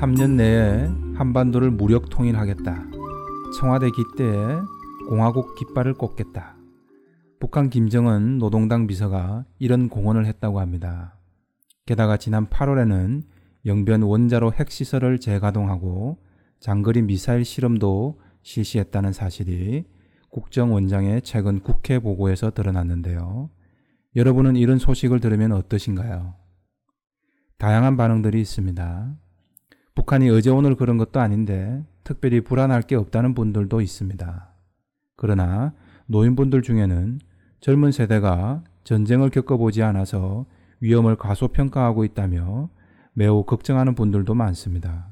3년 내에 한반도를 무력 통일하겠다. 청와대 기대에 공화국 깃발을 꽂겠다. 북한 김정은 노동당 비서가 이런 공언을 했다고 합니다. 게다가 지난 8월에는 영변 원자로 핵시설을 재가동하고 장거리 미사일 실험도 실시했다는 사실이 국정원장의 최근 국회 보고에서 드러났는데요. 여러분은 이런 소식을 들으면 어떠신가요? 다양한 반응들이 있습니다. 북한이 어제 오늘 그런 것도 아닌데 특별히 불안할 게 없다는 분들도 있습니다. 그러나 노인분들 중에는 젊은 세대가 전쟁을 겪어보지 않아서 위험을 과소평가하고 있다며 매우 걱정하는 분들도 많습니다.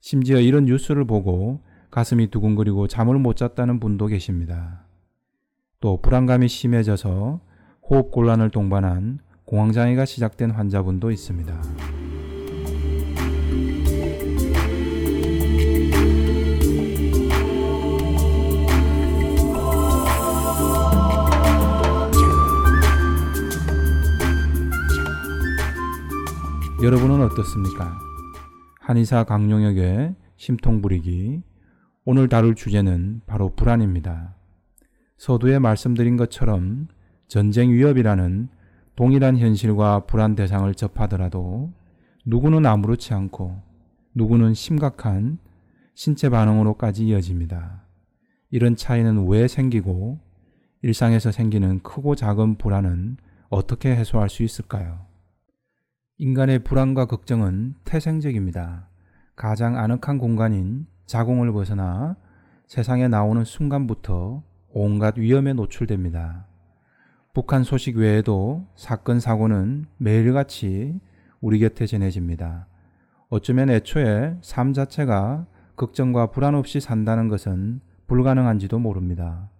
심지어 이런 뉴스를 보고 가슴이 두근거리고 잠을 못 잤다는 분도 계십니다. 또 불안감이 심해져서 호흡곤란을 동반한 공황장애가 시작된 환자분도 있습니다. 여러분은 어떻습니까? 한의사 강용혁의 심통부리기 오늘 다룰 주제는 바로 불안입니다. 서두에 말씀드린 것처럼 전쟁 위협이라는 동일한 현실과 불안 대상을 접하더라도 누구는 아무렇지 않고 누구는 심각한 신체 반응으로까지 이어집니다. 이런 차이는 왜 생기고 일상에서 생기는 크고 작은 불안은 어떻게 해소할 수 있을까요? 인간의 불안과 걱정은 태생적입니다. 가장 아늑한 공간인 자궁을 벗어나 세상에 나오는 순간부터 온갖 위험에 노출됩니다. 북한 소식 외에도 사건, 사고는 매일같이 우리 곁에 전해집니다 어쩌면 애초에 삶 자체가 걱정과 불안 없이 산다는 것은 불가능한지도 모릅니다.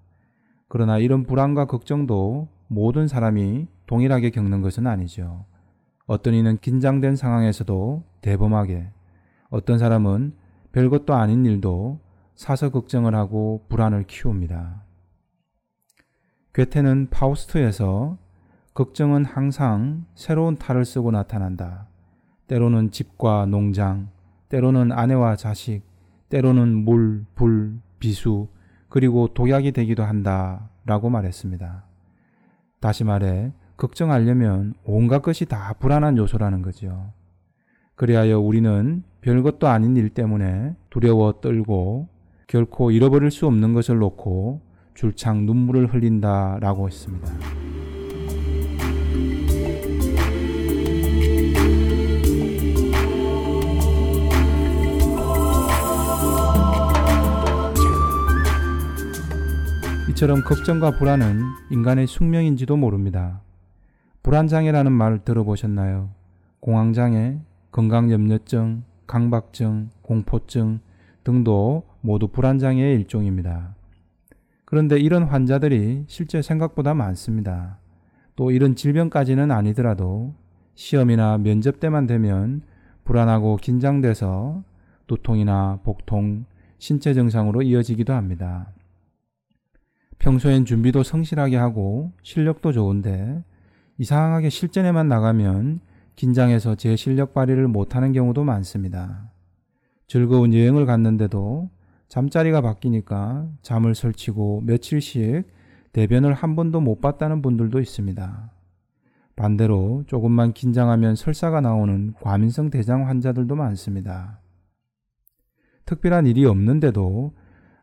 그러나 이런 불안과 걱정도 모든 사람이 동일하게 겪는 것은 아니죠. 어떤 이는 긴장된 상황에서도 대범하게, 어떤 사람은 별것도 아닌 일도 사서 걱정을 하고 불안을 키웁니다. 괴테는 파우스트에서 걱정은 항상 새로운 탈을 쓰고 나타난다. 때로는 집과 농장, 때로는 아내와 자식, 때로는 물, 불, 비수, 그리고 독약이 되기도 한다. 라고 말했습니다. 다시 말해, 걱정하려면 온갖 것이 다 불안한 요소라는 거죠 그리하여 우리는 별것도 아닌 일 때문에 두려워 떨고 결코 잃어버릴 수 없는 것을 놓고 줄창 눈물을 흘린다라고 했습니다. 이처럼 걱정과 불안은 인간의 숙명인지도 모릅니다. 불안장애라는 말 들어보셨나요? 공황장애, 건강염려증, 강박증, 공포증 등도 모두 불안장애의 일종입니다. 그런데 이런 환자들이 실제 생각보다 많습니다. 또 이런 질병까지는 아니더라도 시험이나 면접 때만 되면 불안하고 긴장돼서 두통이나 복통, 신체 증상으로 이어지기도 합니다. 평소엔 준비도 성실하게 하고 실력도 좋은데 이상하게 실전에만 나가면 긴장해서 제 실력 발휘를 못하는 경우도 많습니다. 즐거운 여행을 갔는데도 잠자리가 바뀌니까 잠을 설치고 며칠씩 대변을 한 번도 못 봤다는 분들도 있습니다. 반대로 조금만 긴장하면 설사가 나오는 과민성 대장 환자들도 많습니다. 특별한 일이 없는데도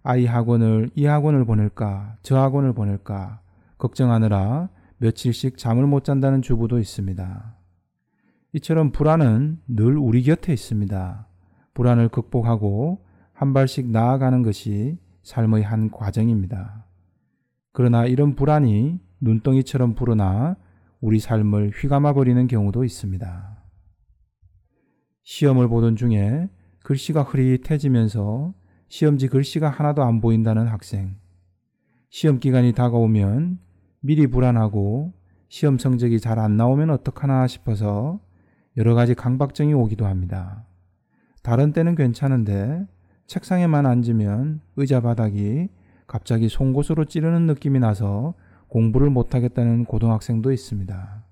아이 학원을 이 학원을 보낼까 저 학원을 보낼까 걱정하느라 며칠씩 잠을 못 잔다는 주부도 있습니다. 이처럼 불안은 늘 우리 곁에 있습니다. 불안을 극복하고 한 발씩 나아가는 것이 삶의 한 과정입니다. 그러나 이런 불안이 눈덩이처럼 불어나 우리 삶을 휘감아버리는 경우도 있습니다. 시험을 보던 중에 글씨가 흐릿해지면서 시험지 글씨가 하나도 안 보인다는 학생. 시험 기간이 다가오면 미리 불안하고 시험 성적이 잘 안 나오면 어떡하나 싶어서 여러 가지 강박증이 오기도 합니다. 다른 때는 괜찮은데 책상에만 앉으면 의자 바닥이 갑자기 송곳으로 찌르는 느낌이 나서 공부를 못하겠다는 고등학생도 있습니다.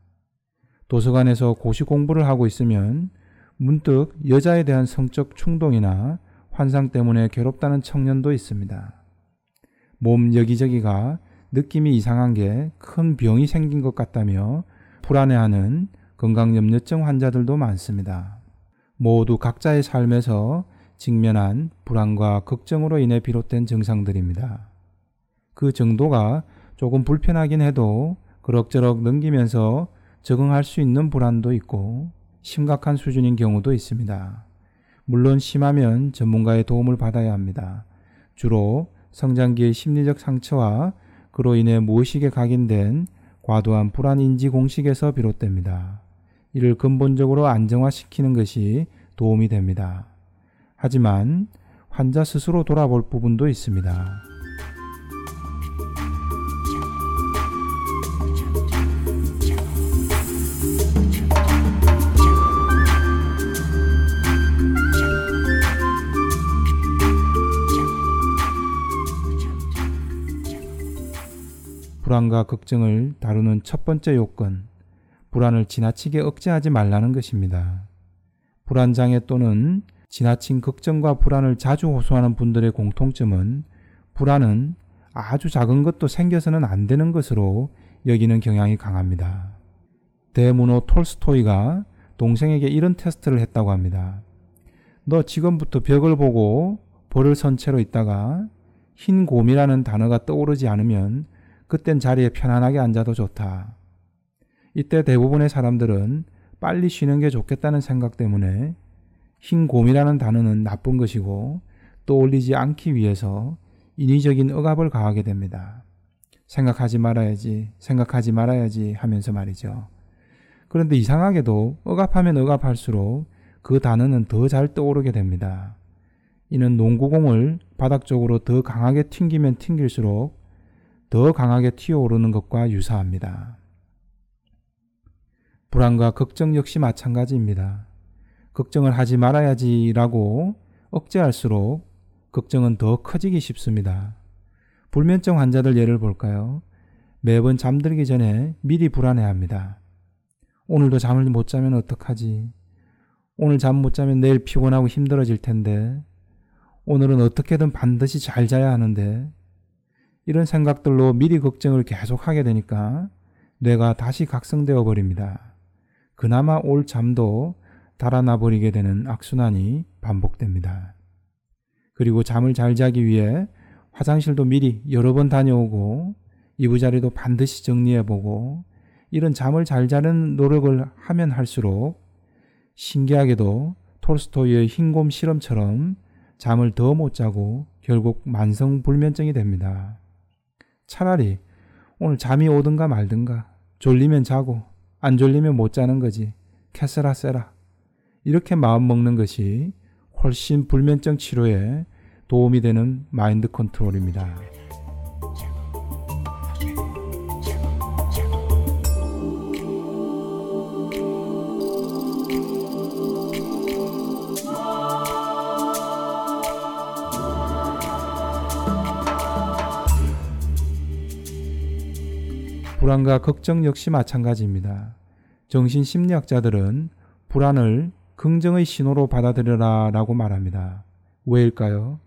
도서관에서 고시 공부를 하고 있으면 문득 여자에 대한 성적 충동이나 환상 때문에 괴롭다는 청년도 있습니다. 몸 여기저기가 느낌이 이상한 게 큰 병이 생긴 것 같다며 불안해하는 건강염려증 환자들도 많습니다. 모두 각자의 삶에서 직면한 불안과 걱정으로 인해 비롯된 증상들입니다. 그 정도가 조금 불편하긴 해도 그럭저럭 넘기면서 적응할 수 있는 불안도 있고 심각한 수준인 경우도 있습니다. 물론 심하면 전문가의 도움을 받아야 합니다. 주로 성장기의 심리적 상처와 그로 인해 무의식에 각인된 과도한 불안 인지 공식에서 비롯됩니다. 이를 근본적으로 안정화시키는 것이 도움이 됩니다. 하지만 환자 스스로 돌아볼 부분도 있습니다. 불안과 걱정을 다루는 첫 번째 요건, 불안을 지나치게 억제하지 말라는 것입니다. 불안장애 또는 지나친 걱정과 불안을 자주 호소하는 분들의 공통점은 불안은 아주 작은 것도 생겨서는 안 되는 것으로 여기는 경향이 강합니다. 대문호 톨스토이가 동생에게 이런 테스트를 했다고 합니다. 너 지금부터 벽을 보고 벌을 선 채로 있다가 흰 곰이라는 단어가 떠오르지 않으면 그땐 자리에 편안하게 앉아도 좋다. 이때 대부분의 사람들은 빨리 쉬는 게 좋겠다는 생각 때문에 흰곰이라는 단어는 나쁜 것이고 떠올리지 않기 위해서 인위적인 억압을 가하게 됩니다. 생각하지 말아야지, 생각하지 말아야지 하면서 말이죠. 그런데 이상하게도 억압하면 억압할수록 그 단어는 더 잘 떠오르게 됩니다. 이는 농구공을 바닥 쪽으로 더 강하게 튕기면 튕길수록 더 강하게 튀어오르는 것과 유사합니다. 불안과 걱정 역시 마찬가지입니다. 걱정을 하지 말아야지라고 억제할수록 걱정은 더 커지기 쉽습니다. 불면증 환자들 예를 볼까요? 매번 잠들기 전에 미리 불안해합니다. 오늘도 잠을 못 자면 어떡하지? 오늘 잠 못 자면 내일 피곤하고 힘들어질 텐데. 오늘은 어떻게든 반드시 잘 자야 하는데. 이런 생각들로 미리 걱정을 계속하게 되니까 뇌가 다시 각성되어 버립니다. 그나마 올 잠도 달아나 버리게 되는 악순환이 반복됩니다. 그리고 잠을 잘 자기 위해 화장실도 미리 여러 번 다녀오고 이부자리도 반드시 정리해보고 이런 잠을 잘 자는 노력을 하면 할수록 신기하게도 톨스토이의 흰곰 실험처럼 잠을 더 못 자고 결국 만성불면증이 됩니다. 차라리 오늘 잠이 오든가 말든가 졸리면 자고 안 졸리면 못 자는 거지 캐스라 세라 이렇게 마음 먹는 것이 훨씬 불면증 치료에 도움이 되는 마인드 컨트롤입니다. 불안과 걱정 역시 마찬가지입니다. 정신 심리학자들은 불안을 긍정의 신호로 받아들여라 라고 말합니다. 왜일까요?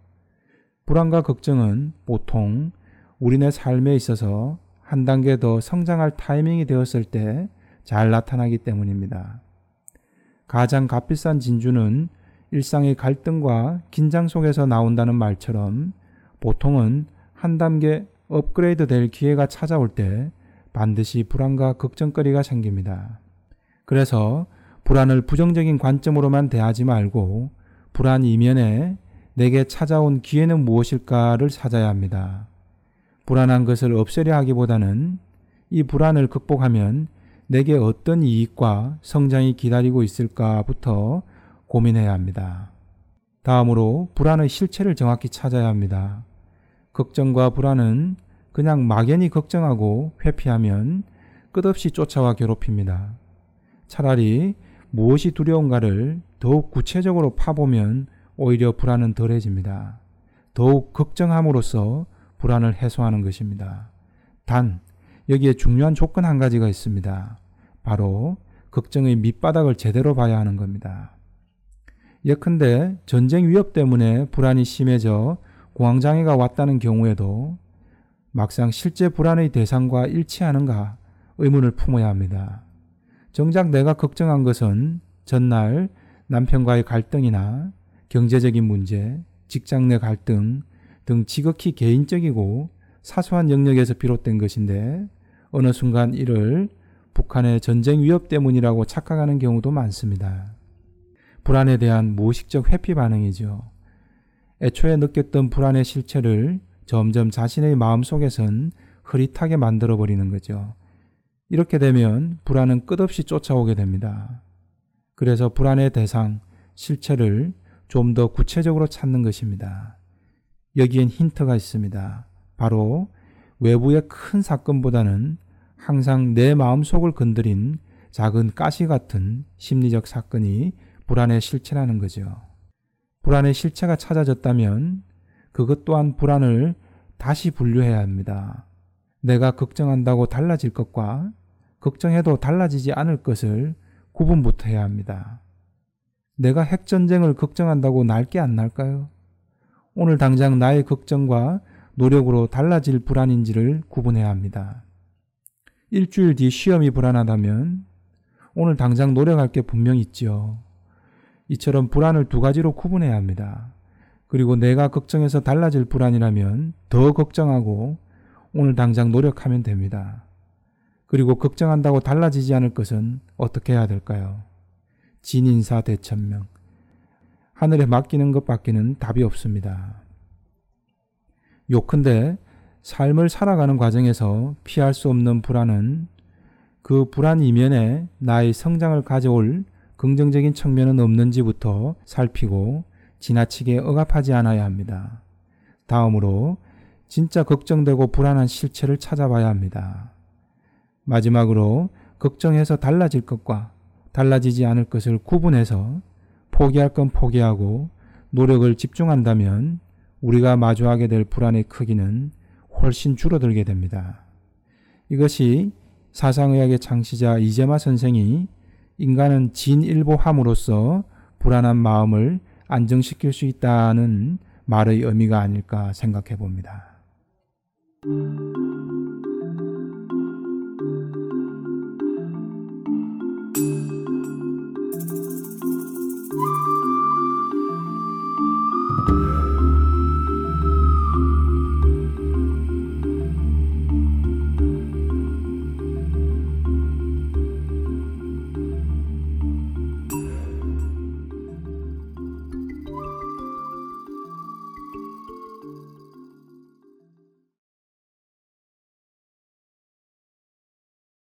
불안과 걱정은 보통 우리네 삶에 있어서 한 단계 더 성장할 타이밍이 되었을 때 잘 나타나기 때문입니다. 가장 값비싼 진주는 일상의 갈등과 긴장 속에서 나온다는 말처럼 보통은 한 단계 업그레이드 될 기회가 찾아올 때 반드시 불안과 걱정거리가 생깁니다. 그래서 불안을 부정적인 관점으로만 대하지 말고 불안 이면에 내게 찾아온 기회는 무엇일까를 찾아야 합니다. 불안한 것을 없애려 하기보다는 이 불안을 극복하면 내게 어떤 이익과 성장이 기다리고 있을까부터 고민해야 합니다. 다음으로 불안의 실체를 정확히 찾아야 합니다. 걱정과 불안은 그냥 막연히 걱정하고 회피하면 끝없이 쫓아와 괴롭힙니다. 차라리 무엇이 두려운가를 더욱 구체적으로 파보면 오히려 불안은 덜해집니다. 더욱 걱정함으로써 불안을 해소하는 것입니다. 단, 여기에 중요한 조건 한 가지가 있습니다. 바로 걱정의 밑바닥을 제대로 봐야 하는 겁니다. 예컨대 전쟁 위협 때문에 불안이 심해져 공황장애가 왔다는 경우에도 막상 실제 불안의 대상과 일치하는가 의문을 품어야 합니다. 정작 내가 걱정한 것은 전날 남편과의 갈등이나 경제적인 문제, 직장 내 갈등 등 지극히 개인적이고 사소한 영역에서 비롯된 것인데 어느 순간 이를 북한의 전쟁 위협 때문이라고 착각하는 경우도 많습니다. 불안에 대한 무의식적 회피 반응이죠. 애초에 느꼈던 불안의 실체를 점점 자신의 마음 속에선 흐릿하게 만들어버리는 거죠. 이렇게 되면 불안은 끝없이 쫓아오게 됩니다. 그래서 불안의 대상, 실체를 좀 더 구체적으로 찾는 것입니다. 여기엔 힌트가 있습니다. 바로 외부의 큰 사건보다는 항상 내 마음속을 건드린 작은 가시 같은 심리적 사건이 불안의 실체라는 거죠. 불안의 실체가 찾아졌다면 그것 또한 불안을 다시 분류해야 합니다. 내가 걱정한다고 달라질 것과 걱정해도 달라지지 않을 것을 구분부터 해야 합니다. 내가 핵전쟁을 걱정한다고 날 게 안 날까요? 오늘 당장 나의 걱정과 노력으로 달라질 불안인지를 구분해야 합니다. 일주일 뒤 시험이 불안하다면 오늘 당장 노력할 게 분명 있지요. 이처럼 불안을 두 가지로 구분해야 합니다. 그리고 내가 걱정해서 달라질 불안이라면 더 걱정하고 오늘 당장 노력하면 됩니다. 그리고 걱정한다고 달라지지 않을 것은 어떻게 해야 될까요? 진인사 대천명. 하늘에 맡기는 것밖에는 답이 없습니다. 요컨대 삶을 살아가는 과정에서 피할 수 없는 불안은 그 불안 이면에 나의 성장을 가져올 긍정적인 측면은 없는지부터 살피고 지나치게 억압하지 않아야 합니다. 다음으로 진짜 걱정되고 불안한 실체를 찾아봐야 합니다. 마지막으로 걱정해서 달라질 것과 달라지지 않을 것을 구분해서 포기할 건 포기하고 노력을 집중한다면 우리가 마주하게 될 불안의 크기는 훨씬 줄어들게 됩니다. 이것이 사상의학의 창시자 이재마 선생이 인간은 진일보함으로써 불안한 마음을 안정시킬 수 있다는 말의 의미가 아닐까 생각해 봅니다.